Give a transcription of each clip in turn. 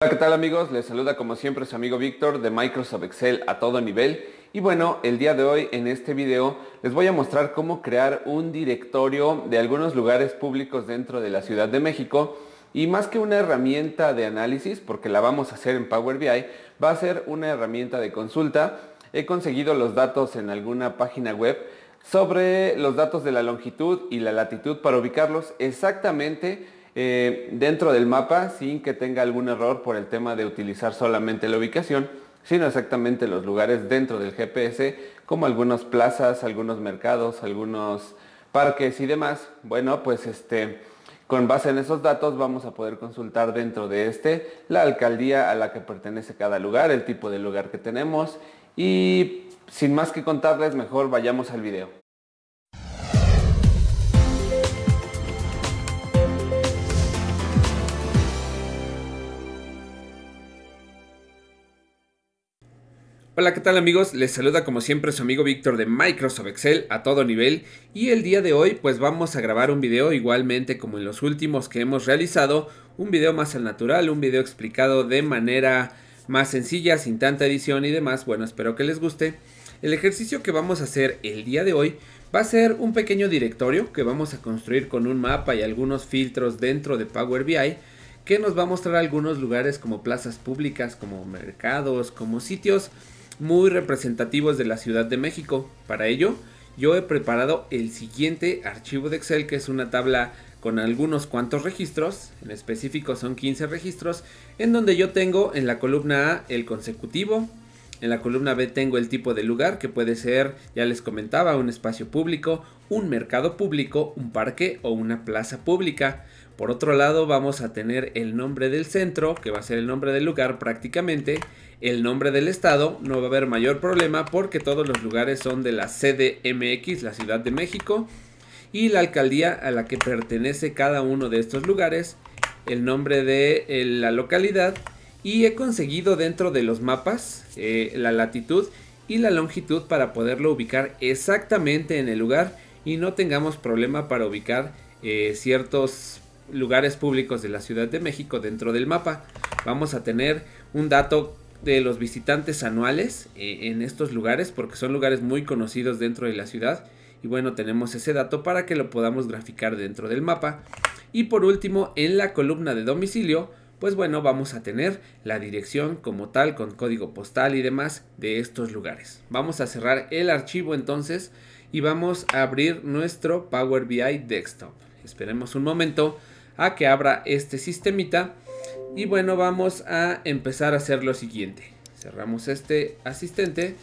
Hola, ¿qué tal amigos? Les saluda como siempre su amigo Víctor de Microsoft Excel a todo nivel. Y bueno, el día de hoy en este video les voy a mostrar cómo crear un directorio de algunos lugares públicos dentro de la Ciudad de México. Y más que una herramienta de análisis, porque la vamos a hacer en Power BI, va a ser una herramienta de consulta. He conseguido los datos en alguna página web sobre los datos de la longitud y la latitud para ubicarlos exactamente eh, dentro del mapa sin que tenga algún error por el tema de utilizar solamente la ubicación, sino exactamente los lugares dentro del GPS, como algunas plazas, algunos mercados, algunos parques y demás. Bueno, pues este, con base en esos datos vamos a poder consultar dentro de este la alcaldía a la que pertenece cada lugar, el tipo de lugar que tenemos y sin más que contarles, mejor vayamos al video. Hola, ¿qué tal amigos? Les saluda como siempre su amigo Víctor de Microsoft Excel a todo nivel y el día de hoy pues vamos a grabar un video igualmente como en los últimos que hemos realizado, un video más al natural, un video explicado de manera más sencilla, sin tanta edición y demás, bueno espero que les guste. El ejercicio que vamos a hacer el día de hoy va a ser un pequeño directorio que vamos a construir con un mapa y algunos filtros dentro de Power BI que nos va a mostrar algunos lugares como plazas públicas, como mercados, como sitios muy representativos de la Ciudad de México. Para ello, yo he preparado el siguiente archivo de Excel, que es una tabla con algunos cuantos registros, en específico son 15 registros, en donde yo tengo en la columna A el consecutivo, en la columna B tengo el tipo de lugar, que puede ser, ya les comentaba, un espacio público, un mercado público, un parque o una plaza pública. Por otro lado, vamos a tener el nombre del centro, que va a ser el nombre del lugar prácticamente. El nombre del estado, no va a haber mayor problema porque todos los lugares son de la CDMX, la Ciudad de México. Y la alcaldía a la que pertenece cada uno de estos lugares. El nombre de eh, la localidad. Y he conseguido dentro de los mapas eh, la latitud y la longitud para poderlo ubicar exactamente en el lugar y no tengamos problema para ubicar eh, ciertos ciertos lugares públicos de la Ciudad de México dentro del mapa. Vamos a tener un dato de los visitantes anuales eh, en estos lugares porque son lugares muy conocidos dentro de la ciudad y bueno tenemos ese dato para que lo podamos graficar dentro del mapa y por último en la columna de domicilio pues bueno vamos a tener la dirección como tal con código postal y demás de estos lugares vamos a cerrar el archivo entonces y vamos a abrir nuestro Power BI Desktop esperemos un momento a que abra este sistemita. Y bueno, vamos a empezar a hacer lo siguiente. Cerramos este asistente.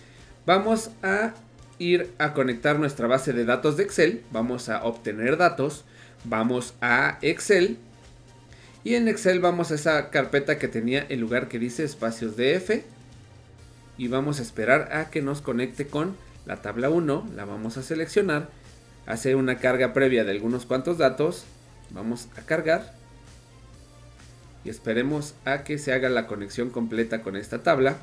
Vamos a ir a conectar nuestra base de datos de Excel. Vamos a obtener datos. Vamos a Excel. Y en Excel vamos a esa carpeta que tenía el lugar que dice espacios F Y vamos a esperar a que nos conecte con la tabla 1. La vamos a seleccionar. Hacer una carga previa de algunos cuantos datos Vamos a cargar. Y esperemos a que se haga la conexión completa con esta tabla.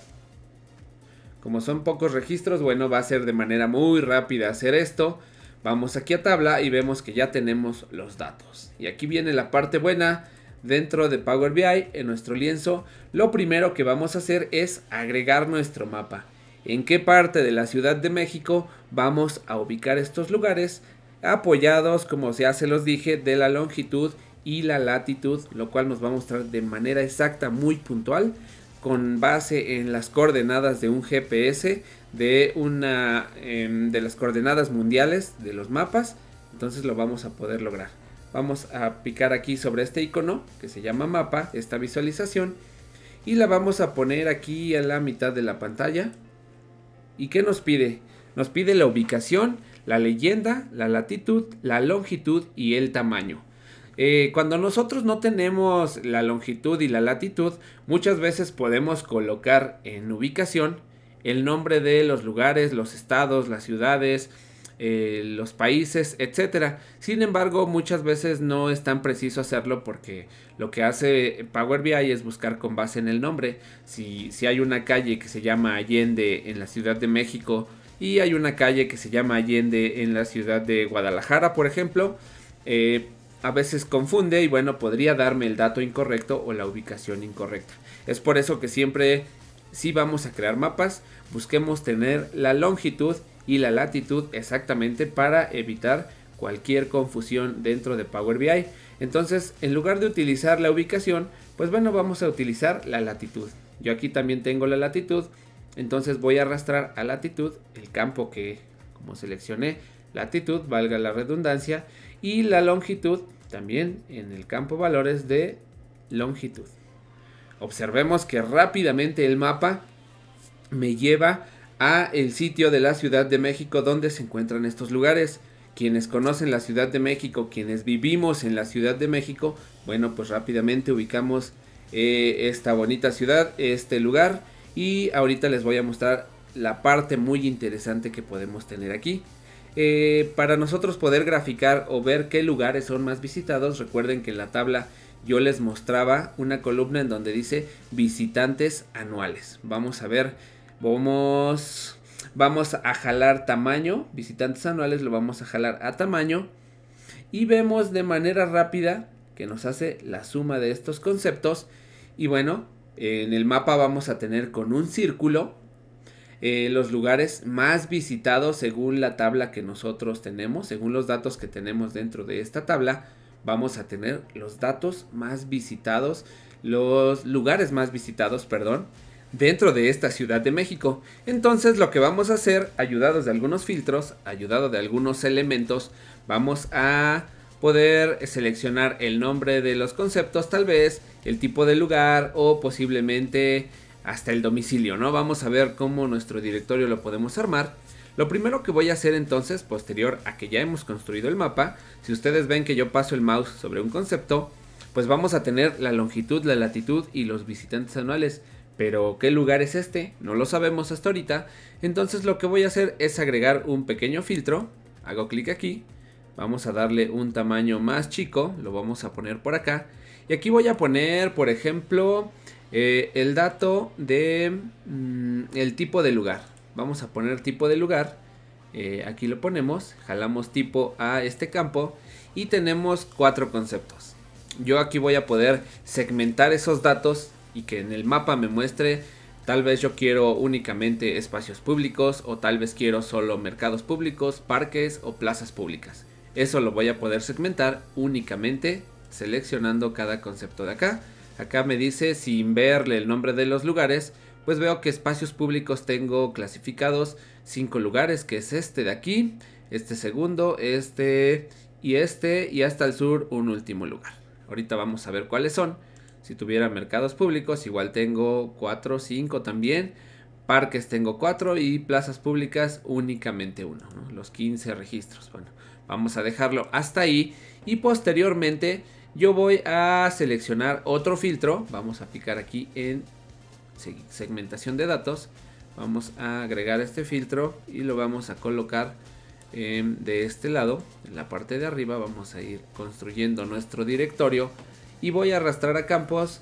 Como son pocos registros, bueno, va a ser de manera muy rápida hacer esto. Vamos aquí a tabla y vemos que ya tenemos los datos. Y aquí viene la parte buena dentro de Power BI, en nuestro lienzo. Lo primero que vamos a hacer es agregar nuestro mapa. En qué parte de la Ciudad de México vamos a ubicar estos lugares apoyados, como ya se los dije, de la longitud y la latitud, lo cual nos va a mostrar de manera exacta, muy puntual, con base en las coordenadas de un GPS, de, una, em, de las coordenadas mundiales de los mapas, entonces lo vamos a poder lograr. Vamos a picar aquí sobre este icono que se llama mapa, esta visualización, y la vamos a poner aquí a la mitad de la pantalla. ¿Y qué nos pide? Nos pide la ubicación, la leyenda, la latitud, la longitud y el tamaño. Eh, cuando nosotros no tenemos la longitud y la latitud, muchas veces podemos colocar en ubicación el nombre de los lugares, los estados, las ciudades, eh, los países, etcétera. Sin embargo, muchas veces no es tan preciso hacerlo porque lo que hace Power BI es buscar con base en el nombre. Si, si hay una calle que se llama Allende en la Ciudad de México, y hay una calle que se llama Allende en la ciudad de Guadalajara, por ejemplo. Eh, a veces confunde y bueno, podría darme el dato incorrecto o la ubicación incorrecta. Es por eso que siempre, si vamos a crear mapas, busquemos tener la longitud y la latitud exactamente para evitar cualquier confusión dentro de Power BI. Entonces, en lugar de utilizar la ubicación, pues bueno, vamos a utilizar la latitud. Yo aquí también tengo la latitud entonces voy a arrastrar a latitud el campo que, como seleccioné, latitud, valga la redundancia, y la longitud también en el campo valores de longitud. Observemos que rápidamente el mapa me lleva a el sitio de la Ciudad de México donde se encuentran estos lugares. Quienes conocen la Ciudad de México, quienes vivimos en la Ciudad de México, bueno, pues rápidamente ubicamos eh, esta bonita ciudad, este lugar y ahorita les voy a mostrar la parte muy interesante que podemos tener aquí. Eh, para nosotros poder graficar o ver qué lugares son más visitados, recuerden que en la tabla yo les mostraba una columna en donde dice visitantes anuales. Vamos a ver, vamos, vamos a jalar tamaño, visitantes anuales lo vamos a jalar a tamaño y vemos de manera rápida que nos hace la suma de estos conceptos y bueno, en el mapa vamos a tener con un círculo eh, los lugares más visitados según la tabla que nosotros tenemos, según los datos que tenemos dentro de esta tabla, vamos a tener los datos más visitados, los lugares más visitados, perdón, dentro de esta Ciudad de México. Entonces lo que vamos a hacer, ayudados de algunos filtros, ayudado de algunos elementos, vamos a poder seleccionar el nombre de los conceptos, tal vez el tipo de lugar o posiblemente hasta el domicilio, ¿no? Vamos a ver cómo nuestro directorio lo podemos armar. Lo primero que voy a hacer entonces, posterior a que ya hemos construido el mapa, si ustedes ven que yo paso el mouse sobre un concepto, pues vamos a tener la longitud, la latitud y los visitantes anuales. Pero ¿qué lugar es este? No lo sabemos hasta ahorita. Entonces lo que voy a hacer es agregar un pequeño filtro. Hago clic aquí Vamos a darle un tamaño más chico, lo vamos a poner por acá. Y aquí voy a poner, por ejemplo, eh, el dato de mm, el tipo de lugar. Vamos a poner tipo de lugar. Eh, aquí lo ponemos, jalamos tipo a este campo y tenemos cuatro conceptos. Yo aquí voy a poder segmentar esos datos y que en el mapa me muestre Tal vez yo quiero únicamente espacios públicos o tal vez quiero solo mercados públicos, parques o plazas públicas. Eso lo voy a poder segmentar únicamente seleccionando cada concepto de acá. Acá me dice sin verle el nombre de los lugares, pues veo que espacios públicos tengo clasificados cinco lugares, que es este de aquí, este segundo, este y este y hasta el sur un último lugar. Ahorita vamos a ver cuáles son. Si tuviera mercados públicos, igual tengo 4, 5 también. Parques tengo cuatro y plazas públicas únicamente uno, los 15 registros. Bueno, Vamos a dejarlo hasta ahí y posteriormente yo voy a seleccionar otro filtro. Vamos a picar aquí en segmentación de datos. Vamos a agregar este filtro y lo vamos a colocar em, de este lado. En la parte de arriba vamos a ir construyendo nuestro directorio y voy a arrastrar a campos,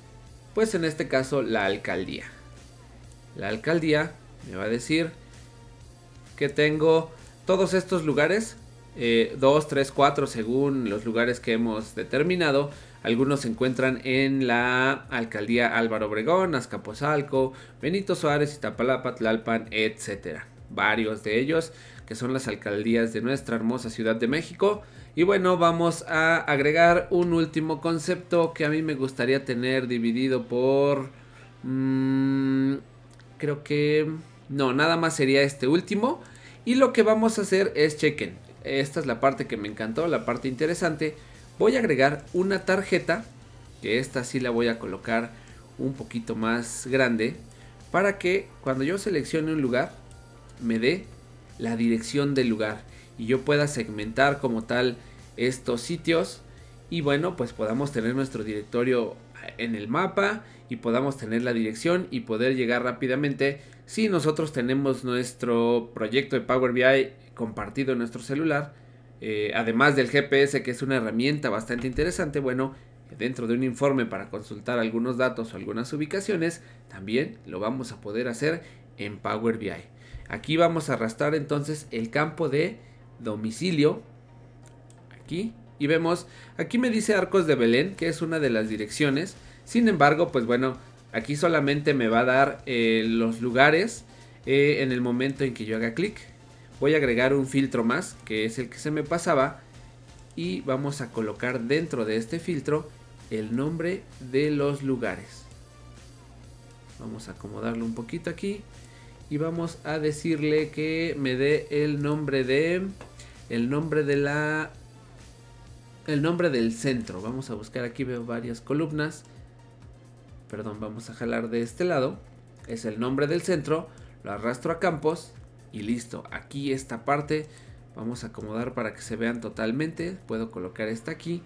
pues en este caso la alcaldía. La alcaldía me va a decir que tengo todos estos lugares eh, dos, 2, 3, 4 según los lugares que hemos determinado. Algunos se encuentran en la alcaldía Álvaro Obregón, Azcapotzalco, Benito Suárez, Itapalapatlalpan, Tlalpan, etc. Varios de ellos que son las alcaldías de nuestra hermosa Ciudad de México. Y bueno, vamos a agregar un último concepto que a mí me gustaría tener dividido por... Mm, creo que... No, nada más sería este último. Y lo que vamos a hacer es chequen. Esta es la parte que me encantó, la parte interesante. Voy a agregar una tarjeta, que esta sí la voy a colocar un poquito más grande, para que cuando yo seleccione un lugar, me dé la dirección del lugar y yo pueda segmentar como tal estos sitios y bueno, pues podamos tener nuestro directorio eh, en el mapa y podamos tener la dirección y poder llegar rápidamente si nosotros tenemos nuestro proyecto de Power BI compartido en nuestro celular. Eh, además del GPS que es una herramienta bastante interesante, bueno, dentro de un informe para consultar algunos datos o algunas ubicaciones, también lo vamos a poder hacer en Power BI. Aquí vamos a arrastrar entonces el campo de domicilio. Aquí y vemos, aquí me dice Arcos de Belén, que es una de las direcciones. Sin embargo, pues bueno, aquí solamente me va a dar eh, los lugares eh, en el momento en que yo haga clic. Voy a agregar un filtro más, que es el que se me pasaba. Y vamos a colocar dentro de este filtro el nombre de los lugares. Vamos a acomodarlo un poquito aquí. Y vamos a decirle que me dé el nombre de... El nombre de la el nombre del centro. Vamos a buscar aquí, veo varias columnas. Perdón, vamos a jalar de este lado. Es el nombre del centro. Lo arrastro a campos y listo. Aquí esta parte vamos a acomodar para que se vean totalmente. Puedo colocar esta aquí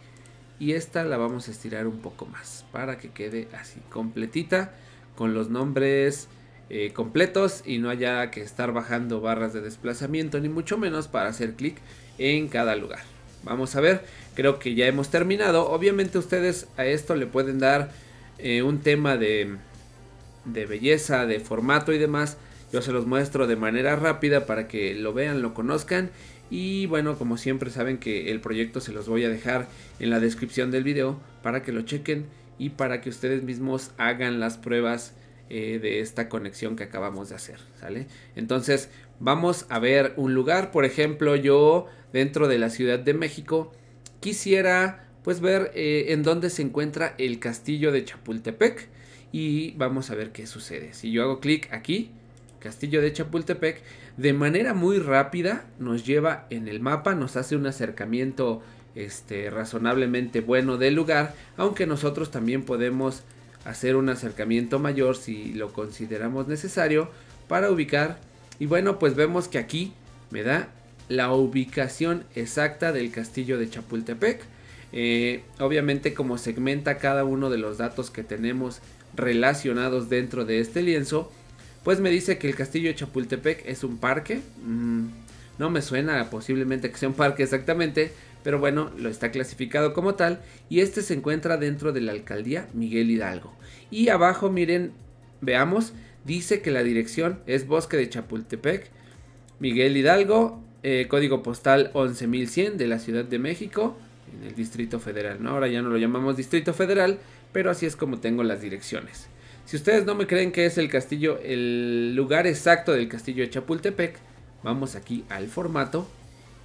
y esta la vamos a estirar un poco más para que quede así completita con los nombres eh, completos y no haya que estar bajando barras de desplazamiento ni mucho menos para hacer clic en cada lugar. Vamos a ver, creo que ya hemos terminado. Obviamente ustedes a esto le pueden dar eh, un tema de, belleza, de formato y demás. Yo se los muestro de manera rápida para que lo vean, lo conozcan. Y bueno, como siempre saben que el proyecto se los voy a dejar en la descripción del video para que lo chequen y para que ustedes mismos hagan las pruebas eh, de esta conexión que acabamos de hacer, ¿sale? Entonces, vamos a ver un lugar. Por ejemplo, yo dentro de la Ciudad de México quisiera pues ver eh, en dónde se encuentra el castillo de Chapultepec y vamos a ver qué sucede. Si yo hago clic aquí, castillo de Chapultepec, de manera muy rápida nos lleva en el mapa, nos hace un acercamiento este, razonablemente bueno del lugar, aunque nosotros también podemos hacer un acercamiento mayor si lo consideramos necesario para ubicar y bueno, pues vemos que aquí me da la ubicación exacta del castillo de Chapultepec. Eh, obviamente como segmenta cada uno de los datos que tenemos relacionados dentro de este lienzo, pues me dice que el castillo de Chapultepec es un parque. Mm, no me suena posiblemente que sea un parque exactamente, pero bueno, lo está clasificado como tal y este se encuentra dentro de la alcaldía Miguel Hidalgo. Y abajo miren, veamos, Dice que la dirección es Bosque de Chapultepec, Miguel Hidalgo, eh, código postal 11100 de la Ciudad de México, en el Distrito Federal. Ahora ya no lo llamamos Distrito Federal, pero así es como tengo las direcciones. Si ustedes no me creen que es el castillo, el lugar exacto del castillo de Chapultepec, vamos aquí al formato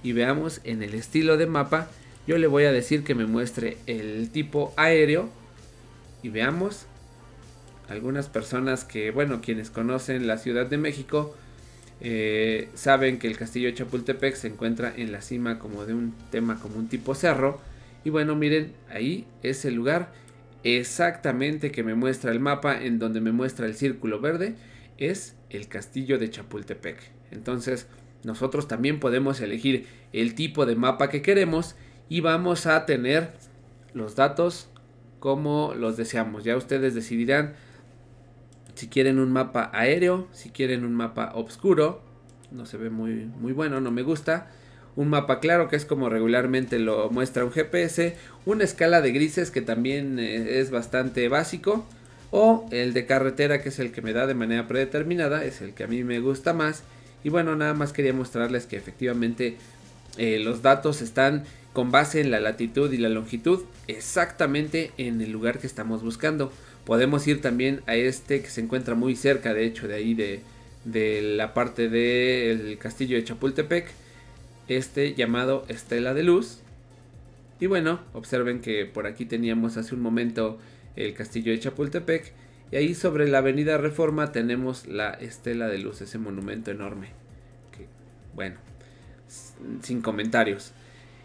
y veamos en el estilo de mapa. Yo le voy a decir que me muestre el tipo aéreo y veamos algunas personas que, bueno, quienes conocen la Ciudad de México, eh, saben que el castillo de Chapultepec se encuentra en la cima como de un tema como un tipo cerro. Y bueno, miren, ahí es el lugar exactamente que me muestra el mapa, en donde me muestra el círculo verde, es el castillo de Chapultepec. Entonces, nosotros también podemos elegir el tipo de mapa que queremos y vamos a tener los datos como los deseamos. Ya ustedes decidirán si quieren un mapa aéreo, si quieren un mapa oscuro, no se ve muy, muy bueno, no me gusta. Un mapa claro que es como regularmente lo muestra un GPS. Una escala de grises que también eh, es bastante básico. O el de carretera que es el que me da de manera predeterminada, es el que a mí me gusta más. Y bueno, nada más quería mostrarles que efectivamente eh, los datos están con base en la latitud y la longitud exactamente en el lugar que estamos buscando. Podemos ir también a este que se encuentra muy cerca, de hecho, de ahí de, la parte del castillo de Chapultepec. Este llamado Estela de Luz. Y bueno, observen que por aquí teníamos hace un momento el castillo de Chapultepec. Y ahí sobre la avenida Reforma tenemos la Estela de Luz, ese monumento enorme. bueno, sin comentarios.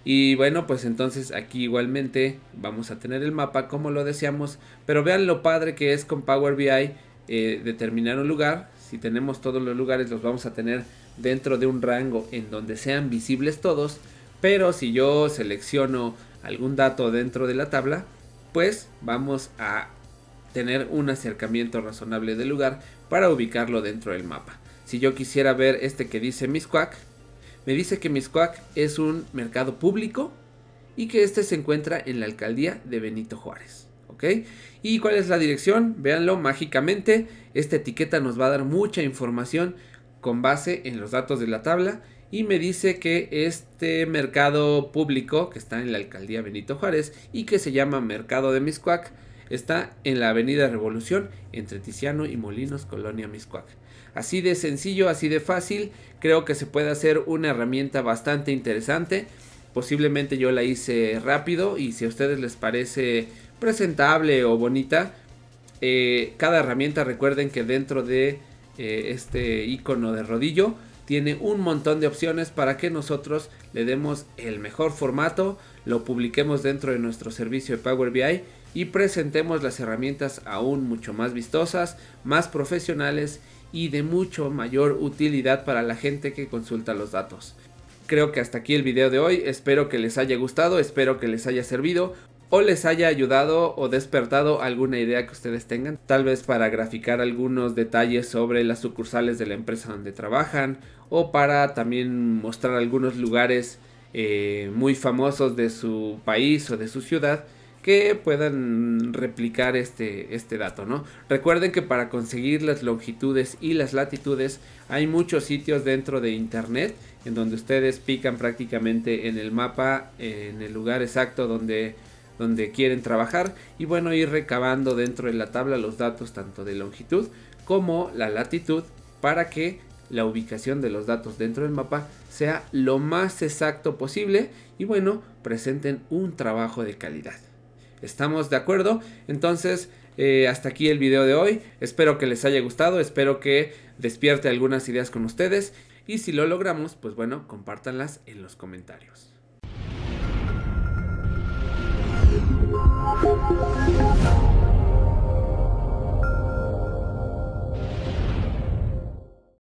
Y bueno, pues entonces aquí igualmente vamos a tener el mapa como lo deseamos. Pero vean lo padre que es con Power BI eh, determinar un lugar. Si tenemos todos los lugares los vamos a tener dentro de un rango en donde sean visibles todos. Pero si yo selecciono algún dato dentro de la tabla, pues vamos a tener un acercamiento razonable del lugar para ubicarlo dentro del mapa. Si yo quisiera ver este que dice Quack. Me dice que Miscuac es un mercado público y que este se encuentra en la alcaldía de Benito Juárez. ¿Ok? ¿Y cuál es la dirección? Véanlo mágicamente. Esta etiqueta nos va a dar mucha información con base en los datos de la tabla. Y me dice que este mercado público que está en la alcaldía Benito Juárez y que se llama Mercado de Miscuac está en la Avenida Revolución entre Tiziano y Molinos, Colonia Miscuac. Así de sencillo, así de fácil, creo que se puede hacer una herramienta bastante interesante. Posiblemente yo la hice rápido y si a ustedes les parece presentable o bonita, eh, cada herramienta recuerden que dentro de eh, este icono de rodillo tiene un montón de opciones para que nosotros le demos el mejor formato, lo publiquemos dentro de nuestro servicio de Power BI y presentemos las herramientas aún mucho más vistosas, más profesionales y de mucho mayor utilidad para la gente que consulta los datos. Creo que hasta aquí el video de hoy, espero que les haya gustado, espero que les haya servido o les haya ayudado o despertado alguna idea que ustedes tengan, tal vez para graficar algunos detalles sobre las sucursales de la empresa donde trabajan o para también mostrar algunos lugares eh, muy famosos de su país o de su ciudad que puedan replicar este, este dato, ¿no? Recuerden que para conseguir las longitudes y las latitudes hay muchos sitios dentro de internet en donde ustedes pican prácticamente en el mapa, en el lugar exacto donde donde quieren trabajar y bueno ir recabando dentro de la tabla los datos tanto de longitud como la latitud para que la ubicación de los datos dentro del mapa sea lo más exacto posible y bueno presenten un trabajo de calidad. ¿Estamos de acuerdo? Entonces, eh, hasta aquí el video de hoy. Espero que les haya gustado, espero que despierte algunas ideas con ustedes. Y si lo logramos, pues bueno, compártanlas en los comentarios.